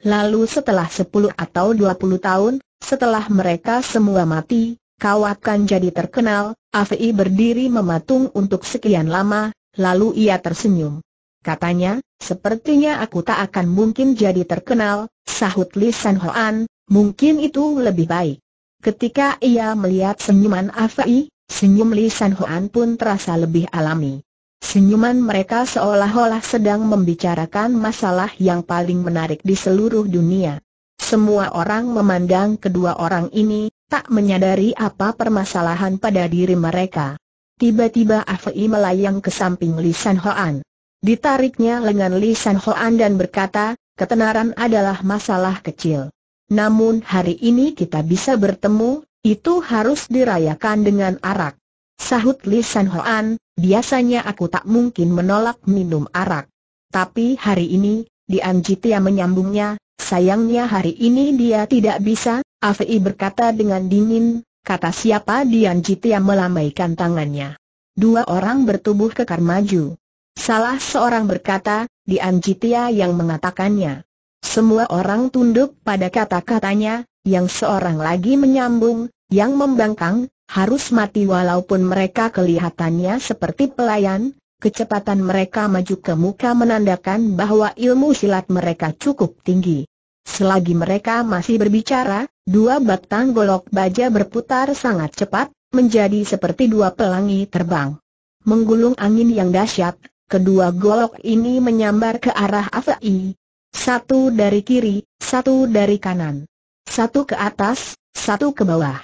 Lalu setelah sepuluh atau dua puluh tahun, setelah mereka semua mati, kau akan jadi terkenal, Afi berdiri mematung untuk sekian lama, lalu ia tersenyum. Katanya, sepertinya aku tak akan mungkin jadi terkenal, sahut Li Hoan, mungkin itu lebih baik. Ketika ia melihat senyuman Afai, senyum Li San Huan pun terasa lebih alami. Senyuman mereka seolah-olah sedang membicarakan masalah yang paling menarik di seluruh dunia. Semua orang memandang kedua orang ini, tak menyadari apa permasalahan pada diri mereka. Tiba-tiba Afai melayang ke samping Li San Huan. Ditariknya lengan Li San Huan dan berkata, ketenaran adalah masalah kecil. Namun hari ini kita bisa bertemu, itu harus dirayakan dengan arak. Sahut Li San Hoan, biasanya aku tak mungkin menolak minum arak. Tapi hari ini, di Anjitia menyambungnya, sayangnya hari ini dia tidak bisa, Afei berkata dengan dingin, kata siapa di Anjitia melambaikan tangannya. Dua orang bertubuh kekar maju. Salah seorang berkata, di Anjitia yang mengatakannya. Semua orang tunduk pada kata-katanya, yang seorang lagi menyambung, yang membangkang, harus mati walaupun mereka kelihatannya seperti pelayan, kecepatan mereka maju ke muka menandakan bahwa ilmu silat mereka cukup tinggi. Selagi mereka masih berbicara, dua batang golok baja berputar sangat cepat, menjadi seperti dua pelangi terbang. Menggulung angin yang dahsyat, kedua golok ini menyambar ke arah Afai, satu dari kiri, satu dari kanan. Satu ke atas, satu ke bawah.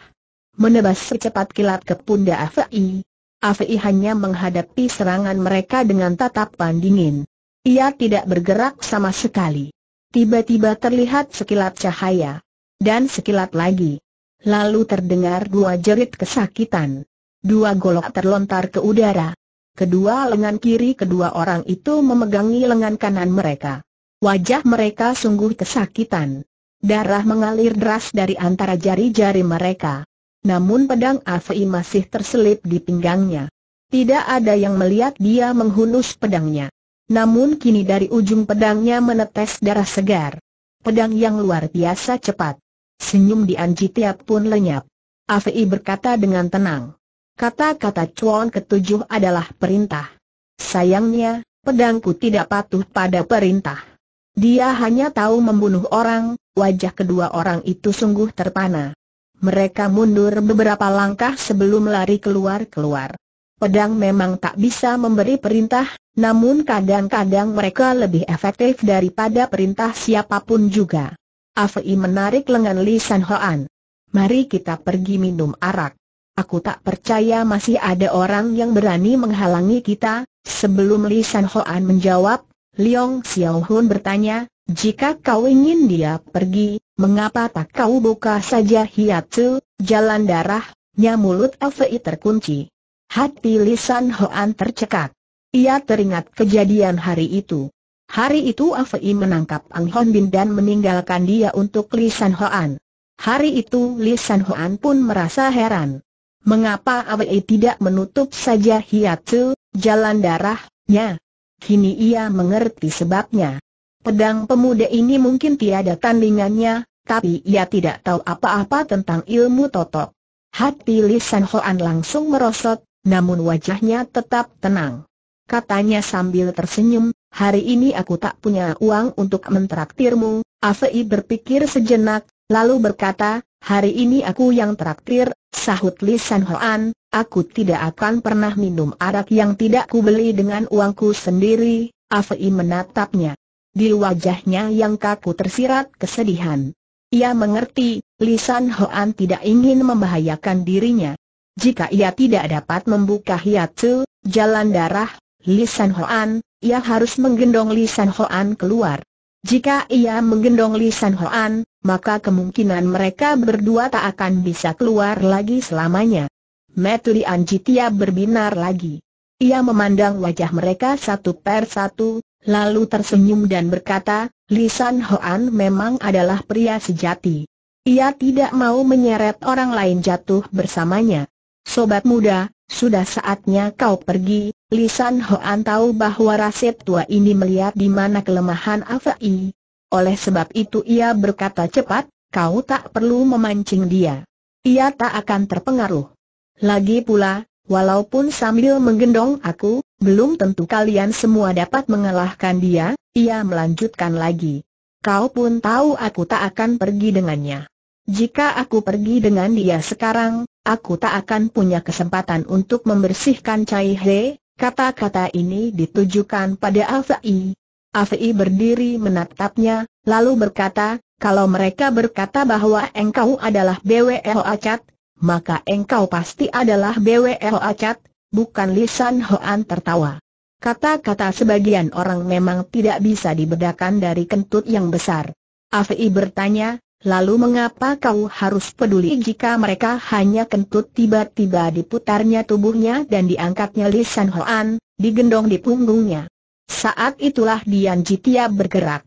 Menebas secepat kilat ke pundak Afei. Afei hanya menghadapi serangan mereka dengan tatapan dingin. Ia tidak bergerak sama sekali. Tiba-tiba terlihat sekilat cahaya. Dan sekilat lagi. Lalu terdengar dua jerit kesakitan. Dua golok terlontar ke udara. Kedua lengan kiri kedua orang itu memegangi lengan kanan mereka. Wajah mereka sungguh kesakitan. Darah mengalir deras dari antara jari-jari mereka. Namun pedang Afi masih terselip di pinggangnya. Tidak ada yang melihat dia menghunus pedangnya. Namun kini dari ujung pedangnya menetes darah segar. Pedang yang luar biasa cepat. Senyum di Anji Tiap pun lenyap. Afi berkata dengan tenang. Kata-kata Cuan ketujuh adalah perintah. Sayangnya, pedangku tidak patuh pada perintah. Dia hanya tahu membunuh orang, wajah kedua orang itu sungguh terpana. Mereka mundur beberapa langkah sebelum lari keluar-keluar. Pedang memang tak bisa memberi perintah, namun kadang-kadang mereka lebih efektif daripada perintah siapapun juga. Afei menarik lengan Li San Hoan. Mari kita pergi minum arak. Aku tak percaya masih ada orang yang berani menghalangi kita, sebelum Li San Hoan menjawab, Liong Xiao Hun bertanya, jika kau ingin dia pergi, mengapa tak kau buka saja hiatu, jalan darahnya mulut Fei terkunci. Hati Lisan Hoan tercekat. Ia teringat kejadian hari itu. Hari itu Fei menangkap Ang Hon Bin dan meninggalkan dia untuk Lisan Hoan. Hari itu Lisan Hoan pun merasa heran. Mengapa Fei tidak menutup saja hiatu, jalan darahnya? kini ia mengerti sebabnya. Pedang pemuda ini mungkin tiada tandingannya, tapi ia tidak tahu apa-apa tentang ilmu totok. Hati Li San Hoan langsung merosot, namun wajahnya tetap tenang. Katanya sambil tersenyum, hari ini aku tak punya uang untuk mentraktirmu. Afei berpikir sejenak, lalu berkata, hari ini aku yang traktir, sahut Li San Hoan, Aku tidak akan pernah minum arak yang tidak kubeli dengan uangku sendiri, Afei menatapnya. Di wajahnya yang kaku tersirat kesedihan. Ia mengerti, Lisan Hoan tidak ingin membahayakan dirinya. Jika ia tidak dapat membuka hiatu, jalan darah, Lisan Hoan, ia harus menggendong Lisan Hoan keluar. Jika ia menggendong Lisan Hoan, maka kemungkinan mereka berdua tak akan bisa keluar lagi selamanya. Metli Anjitia berbinar lagi. Ia memandang wajah mereka satu per satu, lalu tersenyum dan berkata, Lisan Hoan memang adalah pria sejati. Ia tidak mau menyeret orang lain jatuh bersamanya. Sobat muda, sudah saatnya kau pergi. Lisan Hoan tahu bahwa Rasip tua ini melihat di mana kelemahan Afai. Oleh sebab itu ia berkata cepat, kau tak perlu memancing dia. Ia tak akan terpengaruh. Lagi pula, walaupun sambil menggendong aku, belum tentu kalian semua dapat mengalahkan dia, ia melanjutkan lagi. Kau pun tahu aku tak akan pergi dengannya. Jika aku pergi dengan dia sekarang, aku tak akan punya kesempatan untuk membersihkan Cai He, kata-kata ini ditujukan pada Afai. Afai berdiri menatapnya, lalu berkata, kalau mereka berkata bahwa engkau adalah BWL Acat, maka engkau pasti adalah BWL Acat, bukan Lisan Hoan tertawa. Kata-kata sebagian orang memang tidak bisa dibedakan dari kentut yang besar. Afei bertanya, lalu mengapa kau harus peduli jika mereka hanya kentut tiba-tiba diputarnya tubuhnya dan diangkatnya Lisan Hoan, digendong di punggungnya. Saat itulah Dian Jitia bergerak.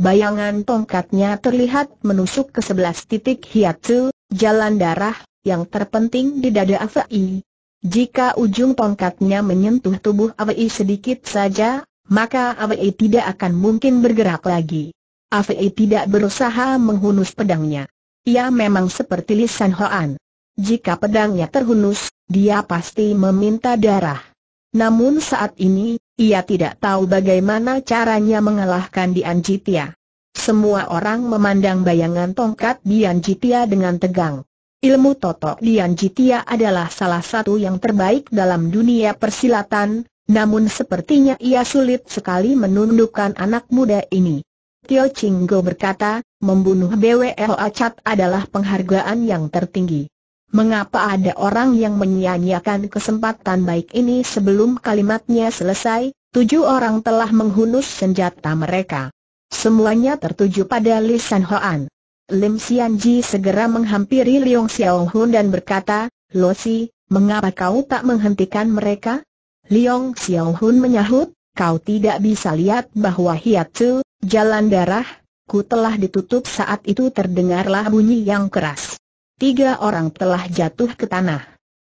Bayangan tongkatnya terlihat menusuk ke sebelas titik hiatu, jalan darah, yang terpenting di dada Avei. Jika ujung tongkatnya menyentuh tubuh Avei sedikit saja, maka Avei tidak akan mungkin bergerak lagi. Avei tidak berusaha menghunus pedangnya. Ia memang seperti Lisan Hoan. Jika pedangnya terhunus, dia pasti meminta darah. Namun saat ini, ia tidak tahu bagaimana caranya mengalahkan Dian Jitia. Semua orang memandang bayangan tongkat Dian Jitia dengan tegang. Ilmu totok Lian Jitia adalah salah satu yang terbaik dalam dunia persilatan, namun sepertinya ia sulit sekali menundukkan anak muda ini. Tio Chinggo berkata, membunuh BWL Acat adalah penghargaan yang tertinggi. Mengapa ada orang yang menyia-nyiakan kesempatan baik ini sebelum kalimatnya selesai, tujuh orang telah menghunus senjata mereka. Semuanya tertuju pada Lisan Hoan. Lim Ji segera menghampiri Leong Hun dan berkata, Lo Losi, mengapa kau tak menghentikan mereka? Leong Hun menyahut, kau tidak bisa lihat bahwa Tzu, jalan darah, ku telah ditutup saat itu terdengarlah bunyi yang keras. Tiga orang telah jatuh ke tanah.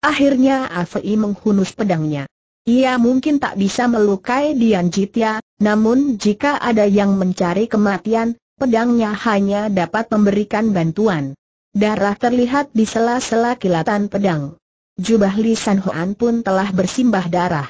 Akhirnya Afei menghunus pedangnya. Ia mungkin tak bisa melukai Dian Jitya, namun jika ada yang mencari kematian, pedangnya hanya dapat memberikan bantuan. Darah terlihat di sela-sela kilatan pedang. Jubah Li San Huan pun telah bersimbah darah.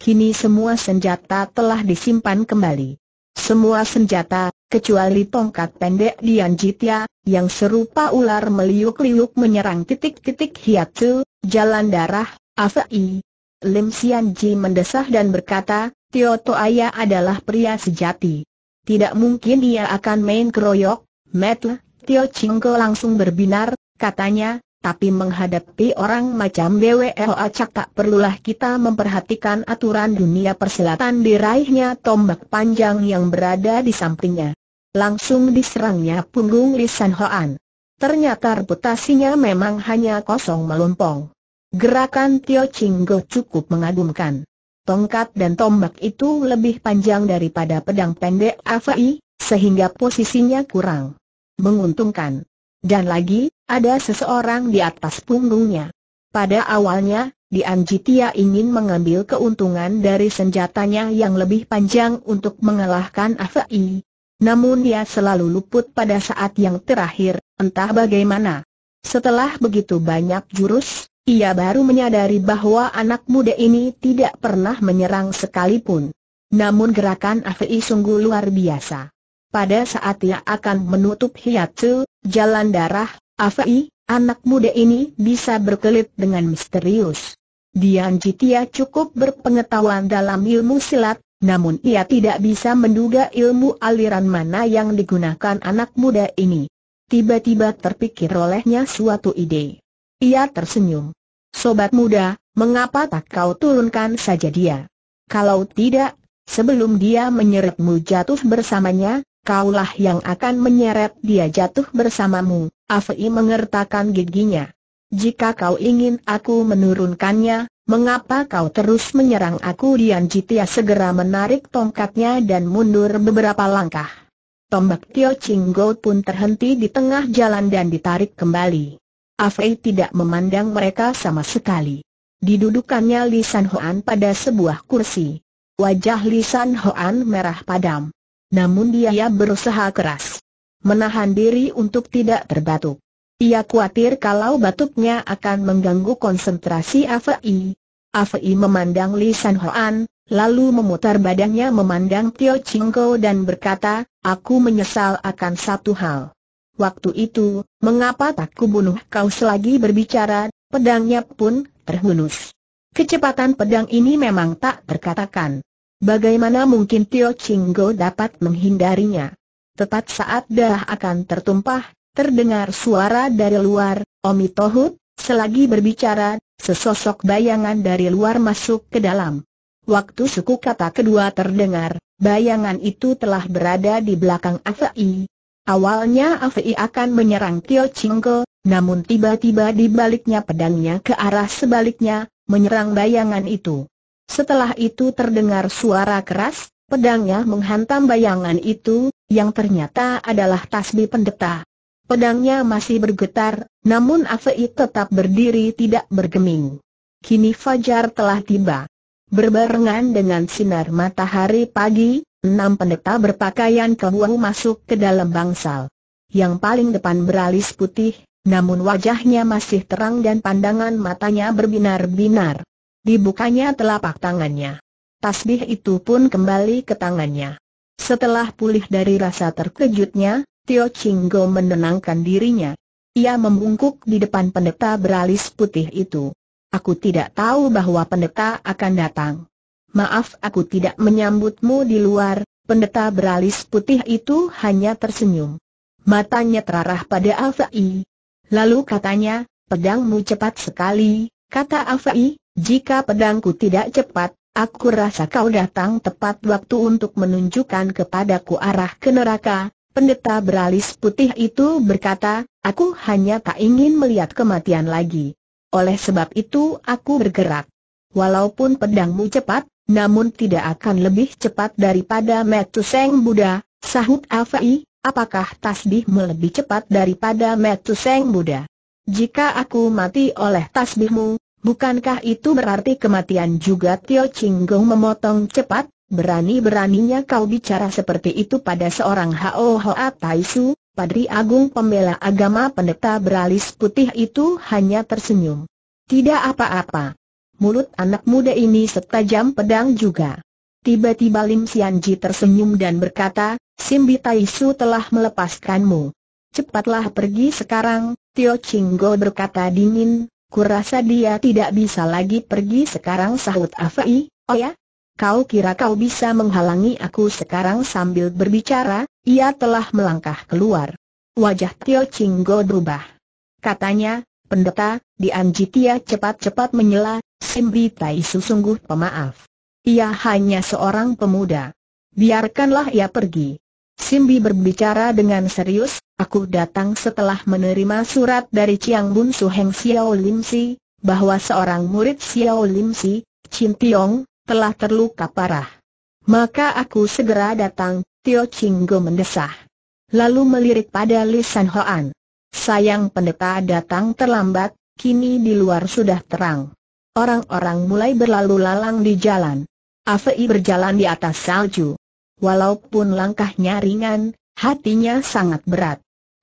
Kini semua senjata telah disimpan kembali. Semua senjata, kecuali tongkat pendek Dian Jitia, yang serupa ular meliuk-liuk menyerang titik-titik hiatu, jalan darah, afai. Lim Sian Ji mendesah dan berkata, Tio Toaya adalah pria sejati. Tidak mungkin dia akan main keroyok, Metle, Tio Chingko langsung berbinar, katanya, tapi menghadapi orang macam BWL acak tak perlulah kita memperhatikan aturan dunia perselatan diraihnya tombak panjang yang berada di sampingnya. Langsung diserangnya punggung Lisan Hoan. Ternyata reputasinya memang hanya kosong melompong. Gerakan Tio Chinggo cukup mengagumkan. Tongkat dan tombak itu lebih panjang daripada pedang pendek Afai, sehingga posisinya kurang menguntungkan. Dan lagi, ada seseorang di atas punggungnya. Pada awalnya, Dian Jitia ingin mengambil keuntungan dari senjatanya yang lebih panjang untuk mengalahkan Afai. Namun dia selalu luput pada saat yang terakhir, entah bagaimana. Setelah begitu banyak jurus, ia baru menyadari bahwa anak muda ini tidak pernah menyerang sekalipun. Namun gerakan Afei sungguh luar biasa. Pada saat ia akan menutup hiatu, jalan darah, Afei, anak muda ini bisa berkelit dengan misterius. Dian Jitia cukup berpengetahuan dalam ilmu silat, namun ia tidak bisa menduga ilmu aliran mana yang digunakan anak muda ini. Tiba-tiba terpikir olehnya suatu ide. Ia tersenyum. Sobat muda, mengapa tak kau turunkan saja dia? Kalau tidak, sebelum dia menyeretmu jatuh bersamanya, kaulah yang akan menyeret dia jatuh bersamamu. Afei mengertakkan giginya. Jika kau ingin aku menurunkannya, mengapa kau terus menyerang aku? Dian Jitia segera menarik tongkatnya dan mundur beberapa langkah. Tombak Tio Chinggo pun terhenti di tengah jalan dan ditarik kembali. Afei tidak memandang mereka sama sekali. Didudukannya Li San Hoan pada sebuah kursi. Wajah Li San Hoan merah padam. Namun dia berusaha keras menahan diri untuk tidak terbatuk. Ia khawatir kalau batuknya akan mengganggu konsentrasi Afei. Afei memandang Li San Hoan, lalu memutar badannya memandang Tio Chingko dan berkata, Aku menyesal akan satu hal. Waktu itu, mengapa tak kubunuh kau selagi berbicara, pedangnya pun terhunus. Kecepatan pedang ini memang tak terkatakan. Bagaimana mungkin Tio Chinggo dapat menghindarinya? Tepat saat dah akan tertumpah, terdengar suara dari luar, Omi Tohut, selagi berbicara, sesosok bayangan dari luar masuk ke dalam. Waktu suku kata kedua terdengar, bayangan itu telah berada di belakang Afai, Awalnya Afi akan menyerang Tio Chinggo, namun tiba-tiba dibaliknya pedangnya ke arah sebaliknya, menyerang bayangan itu. Setelah itu terdengar suara keras, pedangnya menghantam bayangan itu, yang ternyata adalah tasbih pendeta. Pedangnya masih bergetar, namun Afi tetap berdiri tidak bergeming. Kini Fajar telah tiba. Berbarengan dengan sinar matahari pagi, Enam pendeta berpakaian kewu masuk ke dalam bangsal. Yang paling depan beralis putih, namun wajahnya masih terang dan pandangan matanya berbinar-binar. Dibukanya telapak tangannya. Tasbih itu pun kembali ke tangannya. Setelah pulih dari rasa terkejutnya, Tio Chinggo menenangkan dirinya. Ia membungkuk di depan pendeta beralis putih itu. Aku tidak tahu bahwa pendeta akan datang. Maaf aku tidak menyambutmu di luar, pendeta beralis putih itu hanya tersenyum. Matanya terarah pada Afai. Lalu katanya, pedangmu cepat sekali, kata Afai, jika pedangku tidak cepat, Aku rasa kau datang tepat waktu untuk menunjukkan kepadaku arah ke neraka. Pendeta beralis putih itu berkata, aku hanya tak ingin melihat kematian lagi. Oleh sebab itu aku bergerak. Walaupun pedangmu cepat, namun tidak akan lebih cepat daripada Metuseng Buddha, sahut Afai, apakah Tasbih melebih cepat daripada Metuseng Buddha? Jika aku mati oleh tasbihmu, bukankah itu berarti kematian juga Tio Chinggong memotong cepat? Berani-beraninya kau bicara seperti itu pada seorang Hao Hoa Taisu, Padri Agung Pembela Agama Pendeta Beralis Putih itu hanya tersenyum. Tidak apa-apa. Mulut anak muda ini setajam pedang juga. Tiba-tiba Lim Sianji tersenyum dan berkata, Simbi Taisu telah melepaskanmu. Cepatlah pergi sekarang, Tio Chinggo berkata dingin, kurasa dia tidak bisa lagi pergi sekarang sahut Afai, oh ya? Kau kira kau bisa menghalangi aku sekarang sambil berbicara, ia telah melangkah keluar. Wajah Tio Chinggo berubah. Katanya, pendeta, di Anjitia cepat-cepat menyela, Simbi Taisu sungguh pemaaf. Ia hanya seorang pemuda. Biarkanlah ia pergi. Simbi berbicara dengan serius, aku datang setelah menerima surat dari Chiang Bun Su Heng Xiao Lim Si, bahwa seorang murid Xiao Lim Si, Chin Tiong, telah terluka parah. Maka aku segera datang, Tio Go mendesah. Lalu melirik pada Li San Hoan. Sayang pendeta datang terlambat, kini di luar sudah terang. Orang-orang mulai berlalu lalang di jalan. Afei berjalan di atas salju. Walaupun langkahnya ringan, hatinya sangat berat.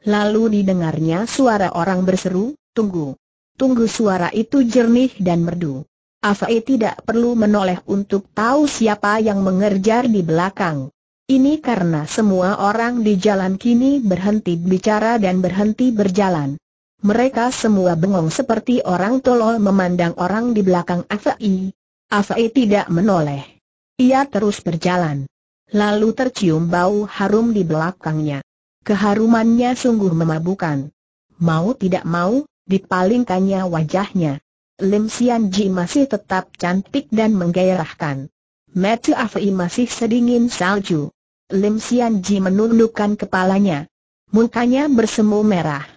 Lalu didengarnya suara orang berseru, tunggu. Tunggu suara itu jernih dan merdu. Afei tidak perlu menoleh untuk tahu siapa yang mengerjar di belakang. Ini karena semua orang di jalan kini berhenti bicara dan berhenti berjalan. Mereka semua bengong seperti orang tolol memandang orang di belakang Afei. Afei tidak menoleh. Ia terus berjalan. Lalu tercium bau harum di belakangnya. Keharumannya sungguh memabukan. Mau tidak mau, dipalingkannya wajahnya. Lim Sian Ji masih tetap cantik dan menggairahkan. Mata Afei masih sedingin salju. Lim Sian Ji menundukkan kepalanya. Mukanya bersemu merah.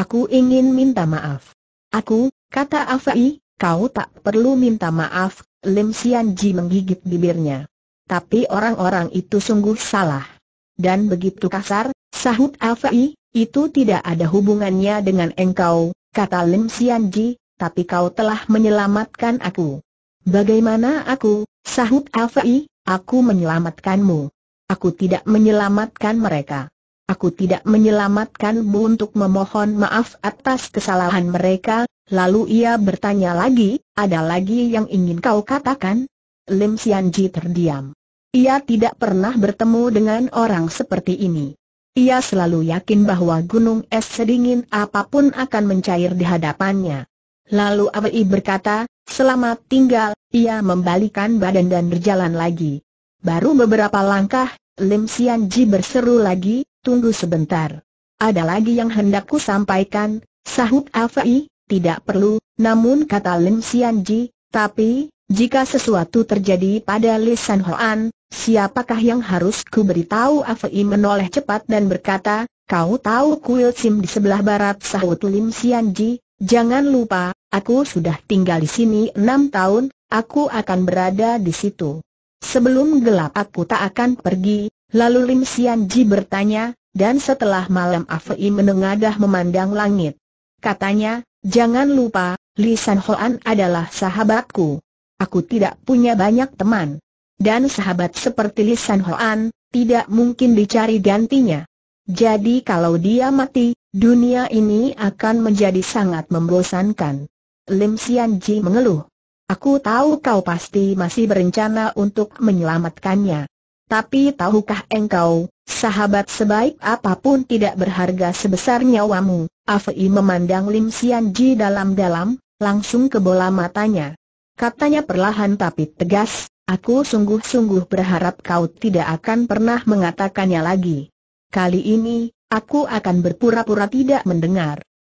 Aku ingin minta maaf. Aku, kata Afai, kau tak perlu minta maaf, Lim Sian Ji menggigit bibirnya. Tapi orang-orang itu sungguh salah. Dan begitu kasar, sahut Afai, itu tidak ada hubungannya dengan engkau, kata Lim Sian Ji, tapi kau telah menyelamatkan aku. Bagaimana aku, sahut Afai, aku menyelamatkanmu. Aku tidak menyelamatkan mereka aku tidak menyelamatkanmu untuk memohon maaf atas kesalahan mereka, lalu ia bertanya lagi, ada lagi yang ingin kau katakan? Lim Xianji terdiam. Ia tidak pernah bertemu dengan orang seperti ini. Ia selalu yakin bahwa gunung es sedingin apapun akan mencair di hadapannya. Lalu Awei berkata, selamat tinggal, ia membalikan badan dan berjalan lagi. Baru beberapa langkah, Lim Sian Ji berseru lagi, tunggu sebentar. Ada lagi yang hendakku sampaikan, sahut Afai, tidak perlu, namun kata Lim Sian Ji, tapi, jika sesuatu terjadi pada Lisan Hoan, siapakah yang harus ku beritahu Afai menoleh cepat dan berkata, kau tahu kuil Sim di sebelah barat sahut Lim Sian Ji, jangan lupa, aku sudah tinggal di sini enam tahun, aku akan berada di situ. Sebelum gelap aku tak akan pergi, lalu Lim Sian Ji bertanya, dan setelah malam Afei menengadah memandang langit. Katanya, jangan lupa, Li San Hoan adalah sahabatku. Aku tidak punya banyak teman. Dan sahabat seperti Li San Hoan, tidak mungkin dicari gantinya. Jadi kalau dia mati, dunia ini akan menjadi sangat membosankan. Lim Sian Ji mengeluh. Aku tahu kau pasti masih berencana untuk menyelamatkannya. Tapi tahukah engkau, sahabat sebaik apapun tidak berharga sebesar nyawamu. Afi memandang Lim Sian Ji dalam-dalam, langsung ke bola matanya. Katanya perlahan tapi tegas, aku sungguh-sungguh berharap kau tidak akan pernah mengatakannya lagi. Kali ini, aku akan berpura-pura tidak mendengar.